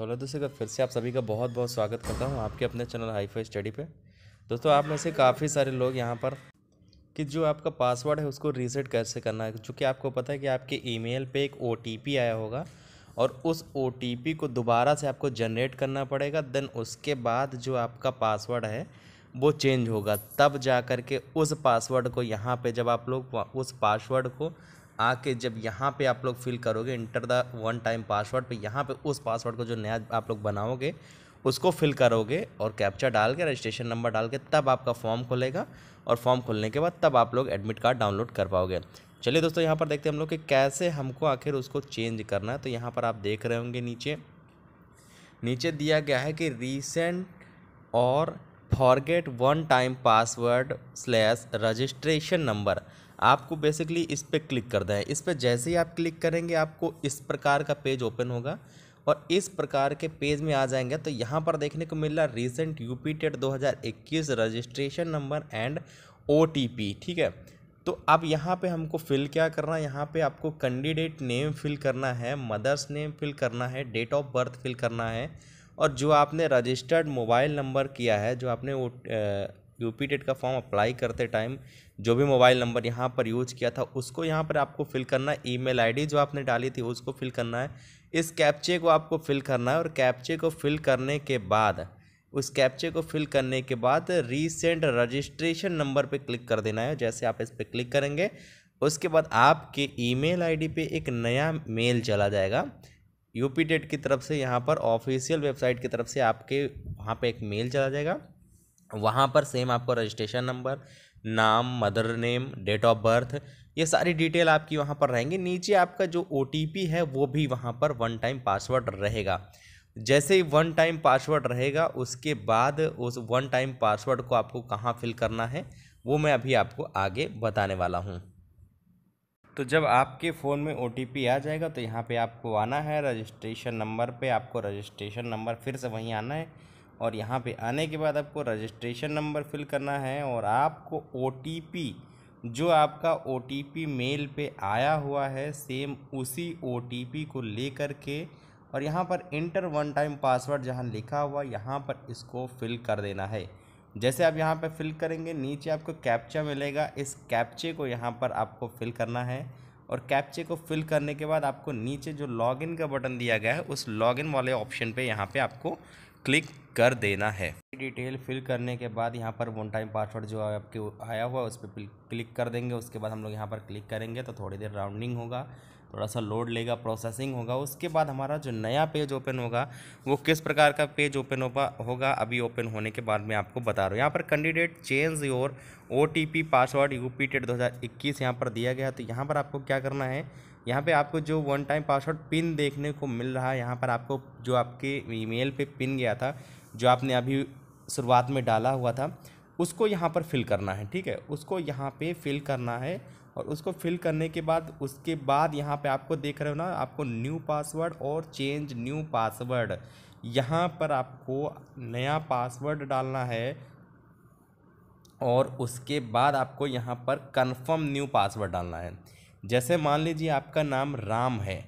तो हेलो दोस्तों फिर से आप सभी का बहुत बहुत स्वागत करता हूँ आपके अपने चैनल हाईफाई स्टडी पे दोस्तों आप में से काफ़ी सारे लोग यहाँ पर कि जो आपका पासवर्ड है उसको रीसेट कैसे करना है क्योंकि आपको पता है कि आपके ईमेल पे एक ओ आया होगा और उस ओ को दोबारा से आपको जनरेट करना पड़ेगा देन उसके बाद जो आपका पासवर्ड है वो चेंज होगा तब जा कर के उस पासवर्ड को यहाँ पे जब आप लोग उस पासवर्ड को आके जब यहाँ पे आप लोग फिल करोगे enter the one time password पे यहाँ पे उस पासवर्ड को जो नया आप लोग बनाओगे उसको फिल करोगे और कैप्चा डाल के रजिस्ट्रेशन नंबर डाल के तब आपका फॉर्म खुलेगा और फॉर्म खुलने के बाद तब आप लोग एडमिट कार्ड डाउनलोड कर पाओगे चलिए दोस्तों यहाँ पर देखते हैं हम लोग कि कैसे हमको आखिर उसको चेंज करना है तो यहाँ पर आप देख रहे होंगे नीचे नीचे दिया गया है कि रीसेंट और forget one time password slash registration number आपको बेसिकली इस पर क्लिक कर दें इस पर जैसे ही आप क्लिक करेंगे आपको इस प्रकार का पेज ओपन होगा और इस प्रकार के पेज में आ जाएंगे तो यहाँ पर देखने को मिल रहा रिसेंट यू पी टेट दो रजिस्ट्रेशन नंबर एंड ओ ठीक है तो अब यहाँ पे हमको फिल क्या करना है यहाँ पे आपको कैंडिडेट नेम फिल करना है मदर्स नेम फिल करना है डेट ऑफ बर्थ फिल करना है और जो आपने रजिस्टर्ड मोबाइल नंबर किया है जो आपने वो यू पी का फॉर्म अप्लाई करते टाइम जो भी मोबाइल नंबर यहाँ पर यूज किया था उसको यहाँ पर आपको फिल करना है ईमेल आईडी जो आपने डाली थी उसको फिल करना है इस कैप्चे को आपको फिल करना है और कैप्चे को फिल करने के बाद उस कैप्चे को फिल करने के बाद रीसेंट रजिस्ट्रेशन नंबर पर क्लिक कर देना है जैसे आप इस पर क्लिक करेंगे उसके बाद आपके ईमेल आईडी पे एक नया मेल चला जाएगा यूपी टेट की तरफ से यहाँ पर ऑफिशियल वेबसाइट की तरफ से आपके वहाँ पे एक मेल चला जाएगा वहाँ पर सेम आपको रजिस्ट्रेशन नंबर नाम mother name date of birth ये सारी डिटेल आपकी वहाँ पर रहेंगे नीचे आपका जो ओ है वो भी वहाँ पर वन टाइम पासवर्ड रहेगा जैसे ही वन टाइम पासवर्ड रहेगा उसके बाद उस वन टाइम पासवर्ड को आपको कहाँ फिल करना है वो मैं अभी आपको आगे बताने वाला हूँ तो जब आपके फ़ोन में ओ आ जाएगा तो यहाँ पे आपको आना है रजिस्ट्रेशन नंबर पे आपको रजिस्ट्रेशन नंबर फिर से वहीं आना है और यहाँ पे आने के बाद आपको रजिस्ट्रेशन नंबर फिल करना है और आपको ओ जो आपका ओ मेल पे आया हुआ है सेम उसी ओ को ले कर के और यहाँ पर इंटर वन टाइम पासवर्ड जहाँ लिखा हुआ यहाँ पर इसको फिल कर देना है जैसे आप यहाँ पर फिल करेंगे नीचे आपको कैप्चा मिलेगा इस कैप्चे को यहाँ पर आपको फिल करना है और कैप्चे को फिल करने के बाद आपको नीचे जो लॉगिन का बटन दिया गया है उस लॉगिन वाले ऑप्शन पे यहाँ पे आपको क्लिक कर देना है डिटेल फिल करने के बाद यहाँ पर वन टाइम पासवर्ड जो आपके आया हुआ उस पर क्लिक कर देंगे उसके बाद हम लोग यहाँ पर क्लिक करेंगे तो थोड़ी देर राउंडिंग होगा थोड़ा सा लोड लेगा प्रोसेसिंग होगा उसके बाद हमारा जो नया पेज ओपन होगा वो किस प्रकार का पेज ओपन होगा अभी ओपन होने के बाद मैं आपको बता रहा हूँ यहाँ पर candidate change your O password U P TET दो यहाँ पर दिया गया तो यहाँ पर आपको क्या करना है यहाँ पे आपको जो वन टाइम पासवर्ड पिन देखने को मिल रहा है यहाँ पर आपको जो आपके ईमेल पे पिन गया था जो आपने अभी शुरुआत में डाला हुआ था उसको यहाँ पर फिल करना है ठीक है उसको यहाँ पे फिल करना है और उसको फिल करने के बाद उसके बाद यहाँ पे आपको देख रहे हो ना आपको न्यू पासवर्ड और चेंज न्यू पासवर्ड यहाँ पर आपको नया पासवर्ड डालना है और उसके बाद आपको यहाँ पर कन्फर्म न्यू पासवर्ड डालना है जैसे मान लीजिए आपका नाम राम है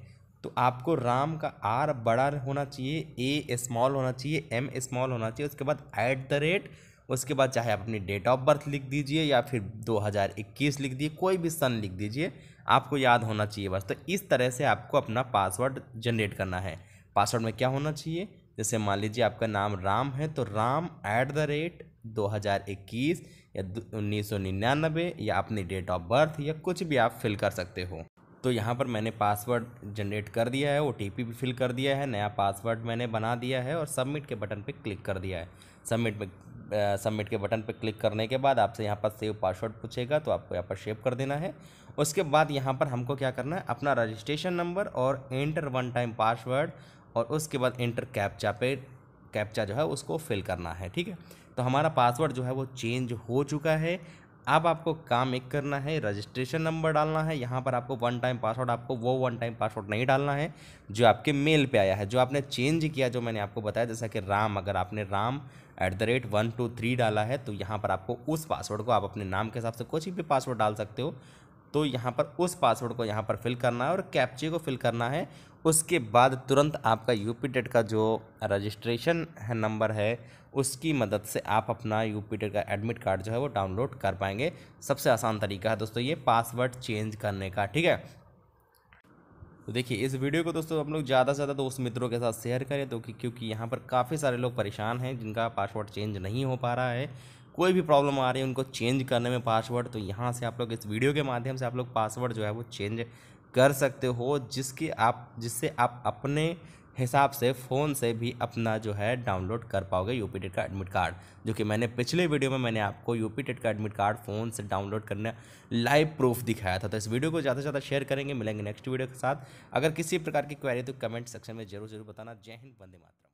तो आपको राम का आर बड़ा होना चाहिए ए स्मॉल होना चाहिए एम स्मॉल होना चाहिए उसके बाद ऐट द रेट उसके बाद चाहे आप अपनी डेट ऑफ बर्थ लिख दीजिए या फिर 2021 लिख दीजिए कोई भी सन लिख दीजिए आपको याद होना चाहिए बस तो इस तरह से आपको अपना पासवर्ड जनरेट करना है पासवर्ड में क्या होना चाहिए जैसे मान लीजिए आपका नाम राम है तो राम ऐट द रेट दो हज़ार इक्कीस या उन्नीस सौ निन्यानबे या अपनी डेट ऑफ बर्थ या कुछ भी आप फिल कर सकते हो तो यहाँ पर मैंने पासवर्ड जनरेट कर दिया है ओ भी फिल कर दिया है नया पासवर्ड मैंने बना दिया है और सबमिट के बटन पर क्लिक कर दिया है सबमिट सबमिट के बटन पर क्लिक करने के बाद आपसे यहाँ पर सेव पासवर्ड पूछेगा तो आपको यहाँ पर सेव कर देना है उसके बाद यहाँ पर हमको क्या करना है अपना रजिस्ट्रेशन नंबर और एंटर वन टाइम पासवर्ड और उसके बाद एंटर कैप्चा पे कैप्चा जो है उसको फिल करना है ठीक है तो हमारा पासवर्ड जो है वो चेंज हो चुका है अब आपको काम एक करना है रजिस्ट्रेशन नंबर डालना है यहाँ पर आपको वन टाइम पासवर्ड आपको वो वन टाइम पासवर्ड नहीं डालना है जो आपके मेल पे आया है जो आपने चेंज किया जो मैंने आपको बताया जैसा कि राम अगर आपने Ram at the rate one two three डाला है तो यहाँ पर आपको उस पासवर्ड को आप अपने नाम के हिसाब से कुछ भी पासवर्ड डाल सकते हो तो यहाँ पर उस पासवर्ड को यहाँ पर फिल करना है और कैप्चे को फिल करना है उसके बाद तुरंत आपका यू पी टेट का जो रजिस्ट्रेशन है नंबर है उसकी मदद से आप अपना यू पी टेट का एडमिट कार्ड जो है वो डाउनलोड कर पाएंगे सबसे आसान तरीका है दोस्तों ये पासवर्ड चेंज करने का ठीक है तो देखिए इस वीडियो को दोस्तों हम लोग ज़्यादा से ज़्यादा दोस्त मित्रों के साथ शेयर करें तो क्योंकि यहाँ पर काफ़ी सारे लोग परेशान हैं जिनका पासवर्ड चेंज नहीं हो पा रहा है कोई भी प्रॉब्लम आ रही है उनको चेंज करने में पासवर्ड तो यहाँ से आप लोग इस वीडियो के माध्यम से आप लोग पासवर्ड जो है वो चेंज कर सकते हो जिसकी आप जिससे आप अपने हिसाब से फ़ोन से भी अपना जो है डाउनलोड कर पाओगे यूपी टेट का एडमिट कार्ड जो कि मैंने पिछले वीडियो में मैंने आपको यू टेट का एडमिट कार्ड फ़ोन से डाउनलोड करने लाइव प्रूफ दिखाया था तो इस वीडियो को ज़्यादा से ज़्यादा शेयर करेंगे मिलेंगे नेक्स्ट वीडियो के साथ अगर किसी प्रकार की क्वेरी तो कमेंट सेक्शन में जरूर जरूर बताना जय हिंद वंदे मातरम